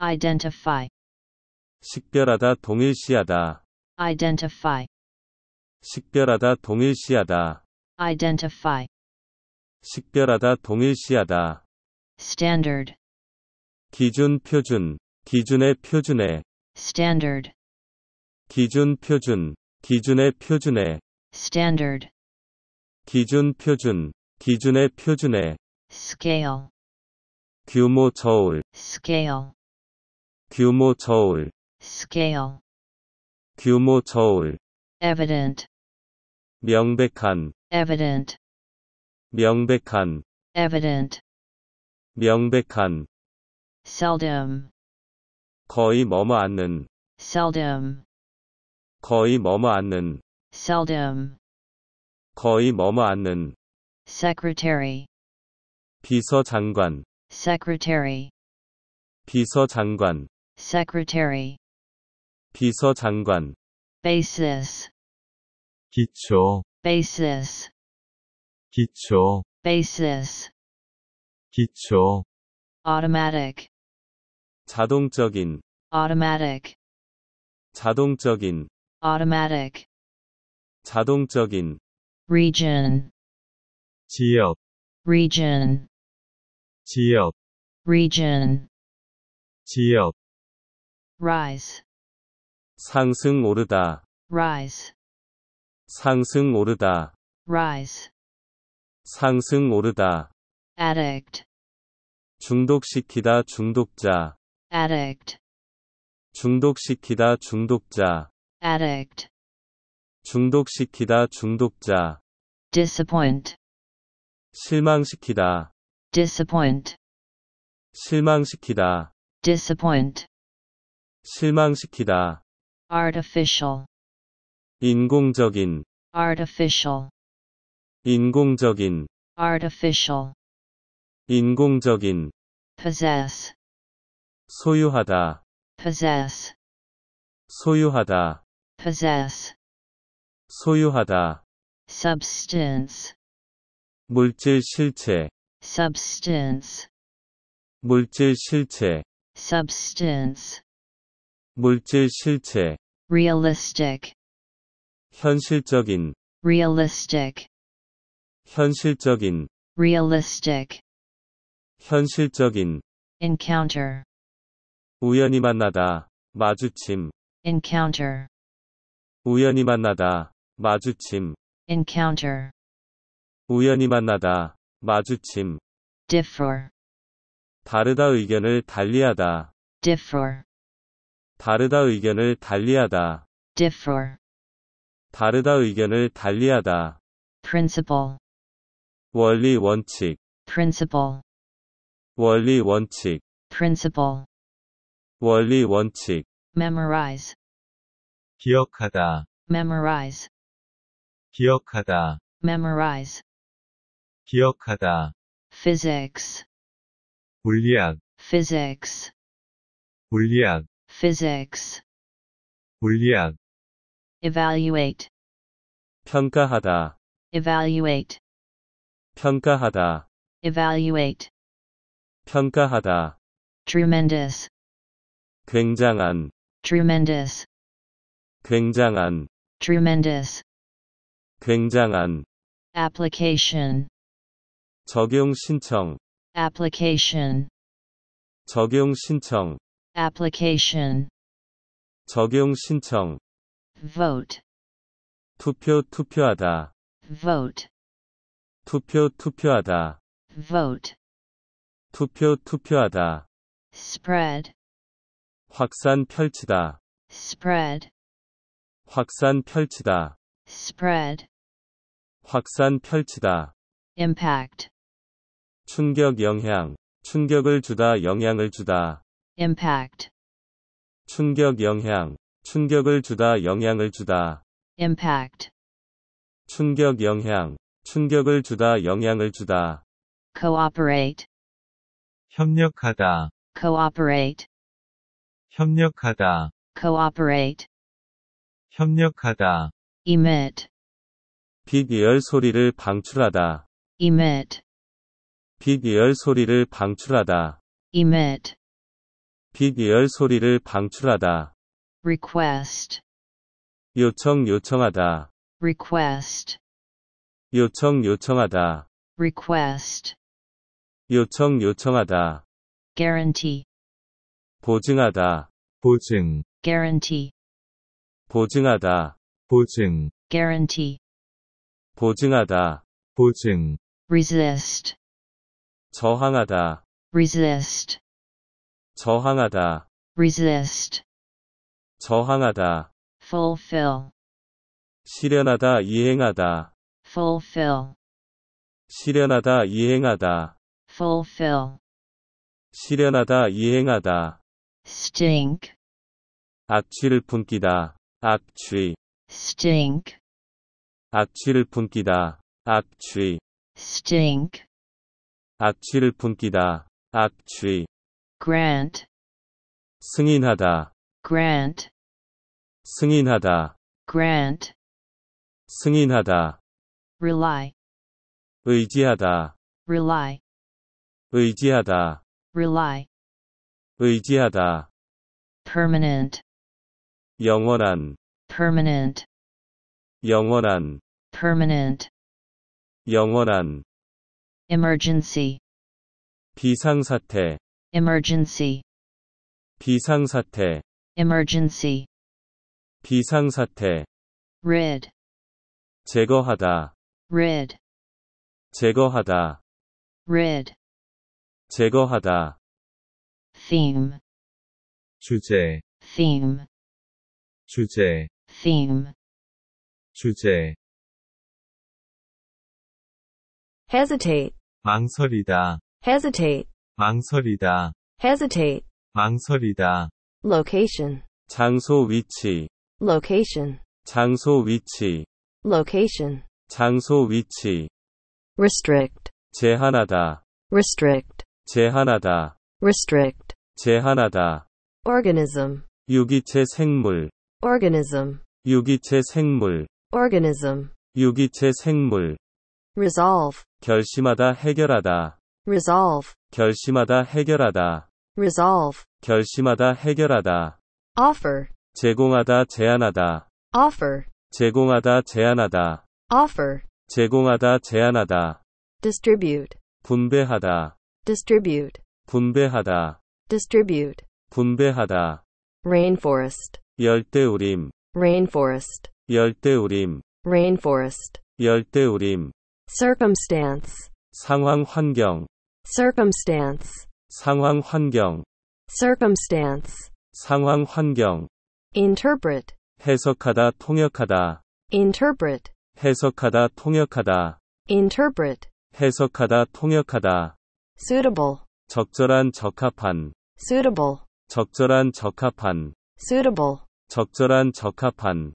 identify 식별하다 동일시하다 identify 식별하다 동일시하다 identify 식별하다 동일시하다 standard 기준 표준 기준의 표준에 standard 기준 표준 기준의 표준에 standard 기준 표준 기준의 표준에 scale 규모 저울 scale 규모 저울 scale 규모 저울 evident 명백한 evident 명백한 evident 명백한 seldom 거의 머무않는 seldom 거의 머무않는 seldom 거의 머무않는 secretary 비서장관 secretary 비서장관 secretary 비서장관 basis 기초 basis 기초 basis 기초 automatic 자동적인 automatic 자동적인 automatic 자동적인 region 지역 region 지역 region 지역 rise 상승 오르다 rise 상승 오르다 rise 상승 오르다 addict 중독시키다 중독자 addict 중독시키다 중독자 addict 중독시키다 중독자 disappoint 실망시키다 disappoint 실망시키다 disappoint 실망시키다. artificial 인공적인 artificial 인공적인 artificial 인공적인 possess 소유하다 possess 소유하다 possess 소유하다 substance 물질 실체 substance 물질 실체 substance 물질 실체 realistic 현실적인 realistic 현실적인 realistic 현실적인 encounter 우연히 만나다 마주침 encounter 우연히 만나다 마주침 encounter 우연히 만나다 마주침 differ 다르다 의견을 달리하다 differ 다르다 의견을 달리하다. differ. 다르다 의견을 달리하다. principle. 원리 원칙. principle. 원리 원칙. principle. 원리 원칙. memorize. 기억하다. memorize. 기억하다. memorize. 기억하다. physics. 물리학. physics. 물리학. physics 물리학 evaluate 평가하다 evaluate 평가하다 evaluate 평가하다 tremendous 굉장한 tremendous 굉장한 tremendous 굉장한 application 적용 신청 application 적용 신청 application 적용 신청 vote 투표 투표하다 vote 투표 투표하다 vote 투표 투표하다 spread 확산 펼치다 spread 확산 펼치다 spread 확산 펼치다 impact 충격 영향 충격을 주다 영향을 주다 impact 충격 영향 충격을 주다 영향을 주다 impact 충격 영향 충격을 주다 영향을 주다 cooperate 협력하다 cooperate 협력하다 cooperate 협력하다 emit 빅이열 소리를 방출하다 emit 빅이열 소리를 방출하다 emit 빅이열 소리를 방출하다. request 요청 요청하다. request 요청 요청하다. request 요청 요청하다. guarantee 보증하다. 보증 guarantee 보증하다. 보증 guarantee 보증하다. 보증 resist 저항하다. resist 저항하다 resist 저항하다 fulfill 실현하다 이행하다 fulfill 실현하다 이행하다 fulfill 실현하다 이행하다 stink 악취를 품기다 악취 stink 악취를 품기다 악취 stink 악취를 품기다 악취 grant 승인하다 grant 승인하다 grant 승인하다 rely 의지하다 rely 의지하다 rely 의지하다 permanent 영원한 permanent 영원한 permanent 영원한 emergency 비상사태 emergency 비상사태 emergency 비상사태 rid 제거하다 rid 제거하다 rid 제거하다 theme 주제 theme 주제 theme 주제 hesitate 망설이다 hesitate 망설이다. hesitate. 망설이다. location. 장소 위치. location. 장소 위치. location. 장소 위치. restrict. 제한하다. restrict. 제한하다. restrict. 제한하다. organism. 유기체 생물. organism. 유기체 생물. organism. 유기체 생물. resolve. 결심하다 해결하다. resolve. 결심하다 해결하다 resolve 결심하다 해결하다 offer 제공하다 제안하다 offer 제공하다 제안하다 offer 제공하다 제안하다 distribute 분배하다 distribute 분배하다 distribute 분배하다 rainforest 열대우림 rainforest 열대우림 rainforest 열대우림 circumstance 상황 환경 circumstance 상황 환경 circumstance 상황 환경 interpret 해석하다 통역하다 interpret 해석하다 통역하다 interpret 해석하다 통역하다 suitable 적절한 적합한 suitable 적절한 적합한 suitable 적절한 적합한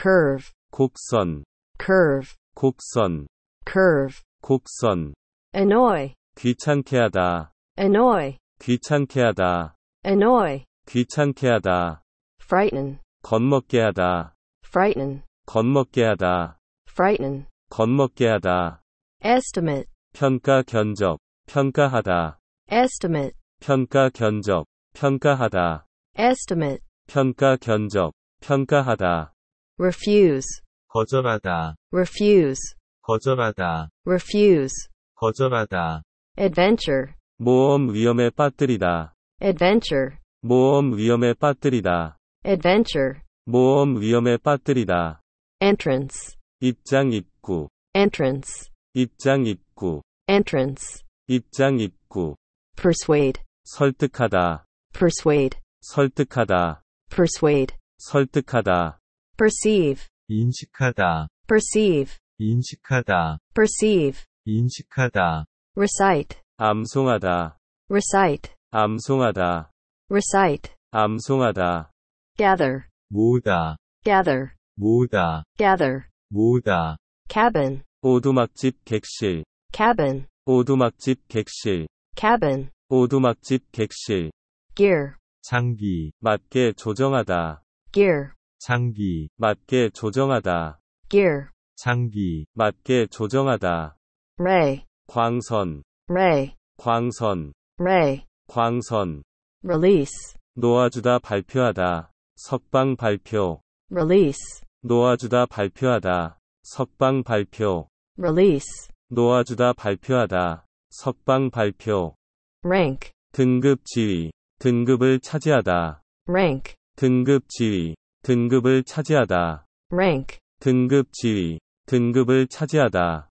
curve 곡선 curve 곡선 curve 곡선 annoy 귀찮게 하다 annoy 귀찮게 하다 annoy 귀찮게 하다 frighten 겁먹게 하다 frighten 겁먹게 하다 frighten 겁먹게 하다 estimate 평가 견적 평가하다 estimate 평가 견적 평가하다 estimate 평가 견적 평가하다 refuse 거절하다 refuse 거절하다 refuse 거절하다 adventure 모험 위험에 빠뜨리다 adventure 모험 위험에 빠뜨리다 adventure 모험 위험에 빠뜨리다 entrance 입장 입구 entrance 입장 입구 entrance 입장 입구 persuade 설득하다 persuade 설득하다 persuade 설득하다 perceive 인식하다 perceive 인식하다 perceive 인식하다 recite 암송하다 recite 암송하다 recite 암송하다 gather 모으다 gather 모으다 gather 모으다 cabin 오두막집 객실 cabin 오두막집 객실 cabin 오두막집 객실 gear 장기 맞게 조정하다 gear 장기 맞게 조정하다 gear 장기 맞게 조정하다 ray 광선 ray 광선 ray 광선 release 놓아주다 발표하다 석방 발표 release 놓아주다 발표하다 석방 발표 release 놓아주다 발표하다 석방 발표 rank 등급 지위 등급을 차지하다 rank 등급 지위 등급을 차지하다 rank 등급 지위 등급을 차지하다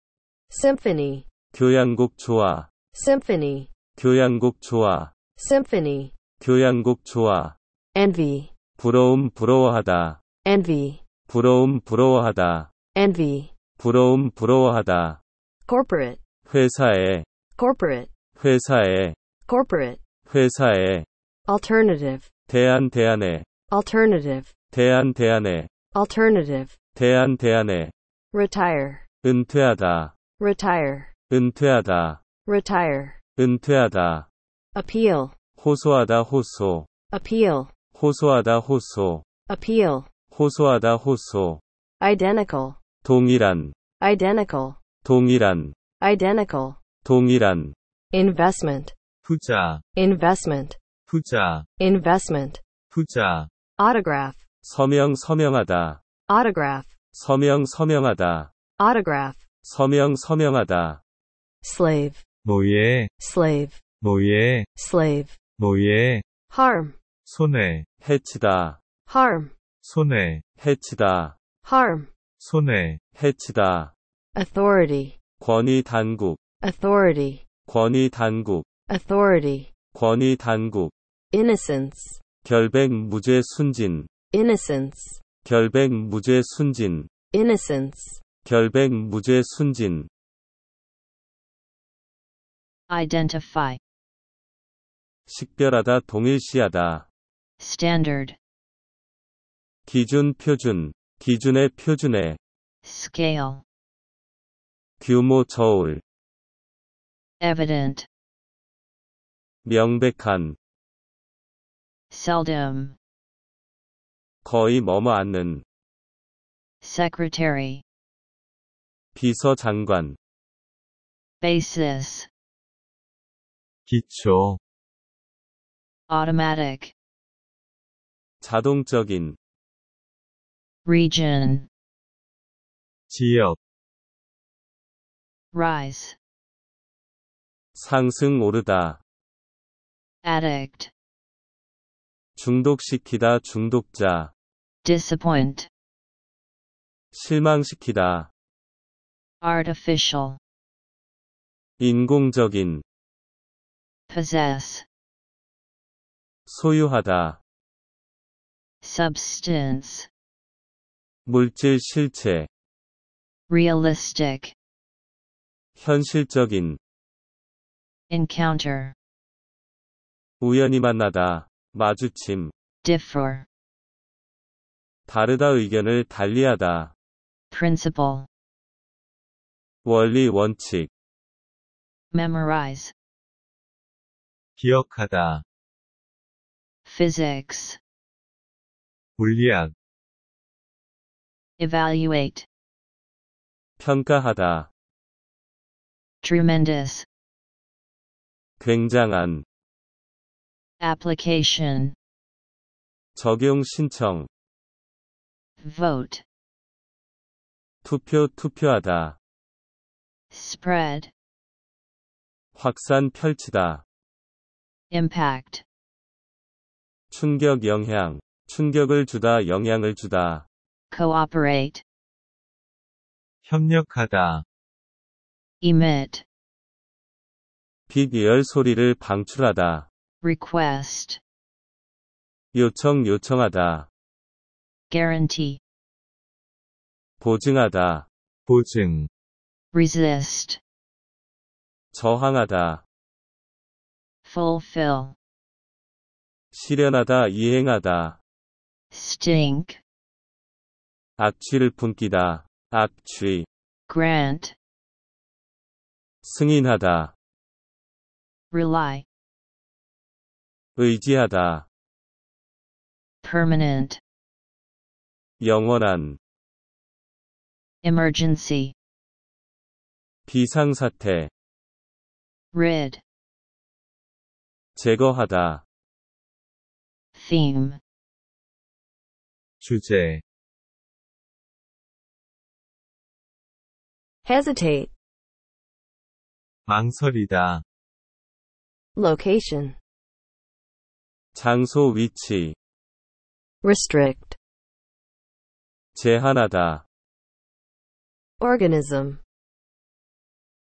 symphony 교향곡 좋아. Symphony. 교향곡 좋아. Symphony. 교향곡 좋아. Envy. 부러움 부러워하다. Envy. 부러움 부러워하다. Envy. 부러움 부러워하다. Corporate. 회사에. Corporate. 회사에. Corporate. 회사에. Alternative. 대안 대안에. Alternative. 대안 대안에. Alternative. 대안 대안에. Retire. 은퇴하다. Retire. 은퇴하다 retire 은퇴하다 appeal 호소하다 호소 appeal 호소하다 호소 appeal 호소하다 호소 identical 동일한 identical 동일한 identical 동일한 investment 투자 investment 투자 investment 투자 autograph 서명 서명하다 autograph 서명 서명하다 autograph 서명 서명하다 slave 노예 slave 노예 slave 노예 harm 손해 해치다 harm 손해 해치다 harm 손해 해치다 authority 권위 당국 authority 권위 당국 authority 권위 당국 innocence 결백 무죄 순진 innocence 결백 무죄 순진 innocence 결백 무죄 순진 identify 식별하다 동일시하다 standard 기준 표준 기준의 표준에 scale 규모 저울 evident 명백한 seldom 거의 머무않는 secretary 비서장관 basis 기초 automatic 자동적인 region 지역 rise 상승 오르다 addict 중독시키다 중독자 disappoint 실망시키다 artificial 인공적인 possess 소유하다 substance 물질 실체 realistic 현실적인 encounter 우연히 만나다 마주침 differ 다르다 의견을 달리하다 principle 원리 원칙 memorize 기억하다. physics 물리학 evaluate 평가하다 tremendous 굉장한 application 적용 신청 vote 투표 투표하다 spread 확산 펼치다 impact 충격 영향 충격을 주다 영향을 주다 cooperate 협력하다 emit 빅이열 소리를 방출하다 request 요청 요청하다 guarantee 보증하다 보증 resist 저항하다 fulfill. 실현하다, 이행하다. stink. 악취를 품기다. 악취. grant. 승인하다. rely. 의지하다. permanent. 영원한. emergency. 비상사태. rid. 제거하다 theme 주제 hesitate 망설이다 location 장소 위치 restrict 제한하다 organism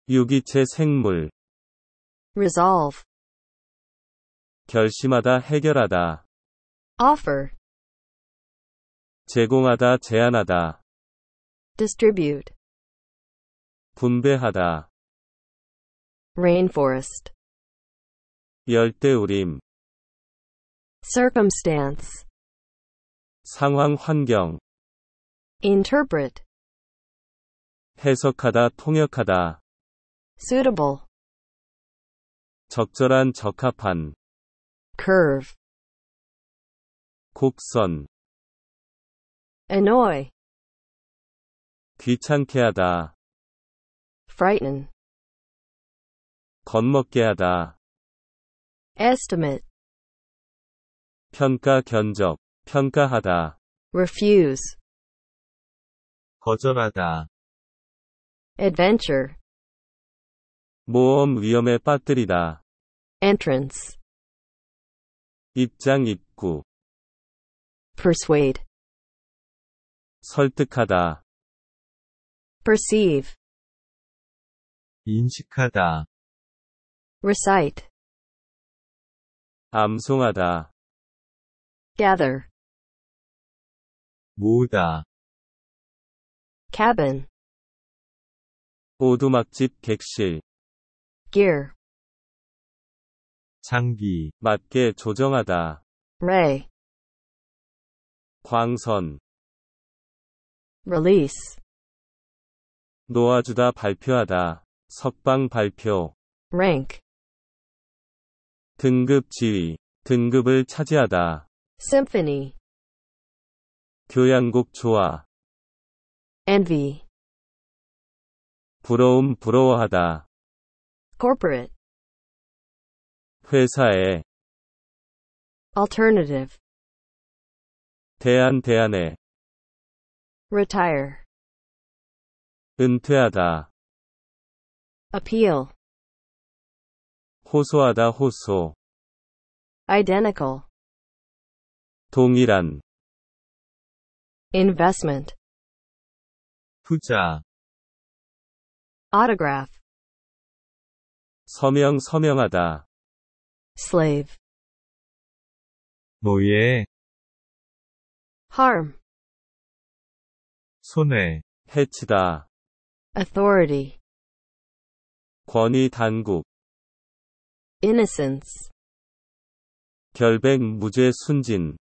유기체 생물 resolve 결심하다 해결하다 offer 제공하다 제안하다 distribute 분배하다 rainforest 열대우림 circumstance 상황 환경 interpret 해석하다 통역하다 suitable 적절한 적합한 curve 곡선 annoy 귀찮게 하다 frighten 겁먹게 하다 estimate 평가 견적 평가하다 refuse 거절하다 adventure 모험 위험에 빠뜨리다 entrance 입장 입구 persuade 설득하다 perceive 인식하다 recite 암송하다 gather 모으다 cabin 오두막집 객실 gear 장기, 맞게 조정하다. ray, 광선, release, 놓아주다 발표하다. 석방 발표, rank, 등급 지위, 등급을 차지하다. symphony, 교향곡 조화, envy, 부러움 부러워하다. corporate, 회사에 alternative 대안 대안에 retire 은퇴하다 appeal 호소하다 호소 identical 동일한 investment 투자 autograph 서명 서명하다 slave 노예 harm 손해 해치다 authority 권위 당국 innocence 결백 무죄 순진